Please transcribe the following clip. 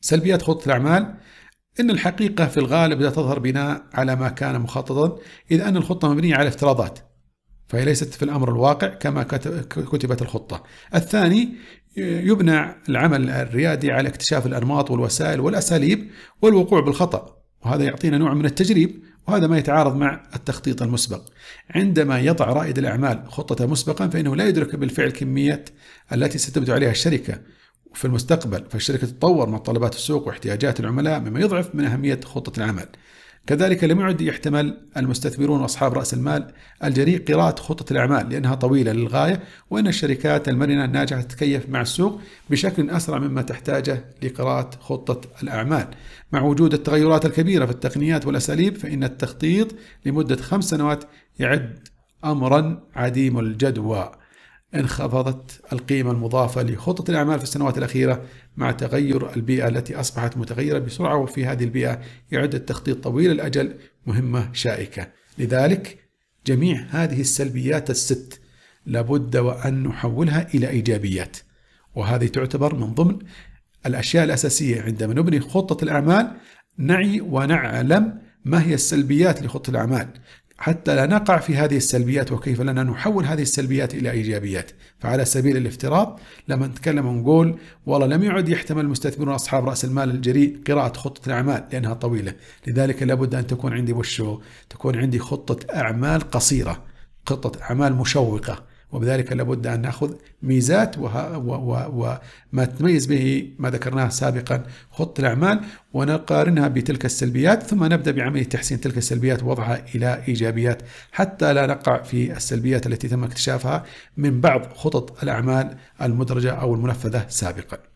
سلبيات خطة الأعمال أن الحقيقة في الغالب لا تظهر بناء على ما كان مخططا إذ أن الخطة مبنية على افتراضات فهي ليست في الأمر الواقع كما كتبت الخطة الثاني يبنى العمل الريادي على اكتشاف الأنماط والوسائل والأساليب والوقوع بالخطأ وهذا يعطينا نوع من التجريب وهذا ما يتعارض مع التخطيط المسبق عندما يضع رائد الأعمال خطة مسبقا فإنه لا يدرك بالفعل كمية التي ستبدو عليها الشركة في المستقبل فالشركة تتطور مع طلبات السوق واحتياجات العملاء مما يضعف من أهمية خطة العمل كذلك لم يعد يحتمل المستثمرون وأصحاب رأس المال الجريء قراءة خطة الأعمال لأنها طويلة للغاية وأن الشركات المرنة الناجحة تتكيف مع السوق بشكل أسرع مما تحتاجه لقراءة خطة الأعمال مع وجود التغيرات الكبيرة في التقنيات والأساليب فإن التخطيط لمدة خمس سنوات يعد أمرا عديم الجدوى انخفضت القيمة المضافة لخطط الأعمال في السنوات الأخيرة مع تغير البيئة التي أصبحت متغيرة بسرعة وفي هذه البيئة يعد التخطيط طويل الأجل مهمة شائكة لذلك جميع هذه السلبيات الست لابد وأن نحولها إلى إيجابيات وهذه تعتبر من ضمن الأشياء الأساسية عندما نبني خطة الأعمال نعي ونعلم ما هي السلبيات لخطة الأعمال حتى لا نقع في هذه السلبيات وكيف لنا نحول هذه السلبيات الى ايجابيات، فعلى سبيل الافتراض لما نتكلم ونقول والله لم يعد يحتمل المستثمرون اصحاب راس المال الجريء قراءه خطه الاعمال لانها طويله، لذلك لابد ان تكون عندي وشو؟ تكون عندي خطه اعمال قصيره، خطه اعمال مشوقه، وبذلك لابد أن نأخذ ميزات وما تميز به ما ذكرناه سابقا خط الأعمال ونقارنها بتلك السلبيات ثم نبدأ بعملية تحسين تلك السلبيات ووضعها إلى إيجابيات حتى لا نقع في السلبيات التي تم اكتشافها من بعض خطط الأعمال المدرجة أو المنفذة سابقاً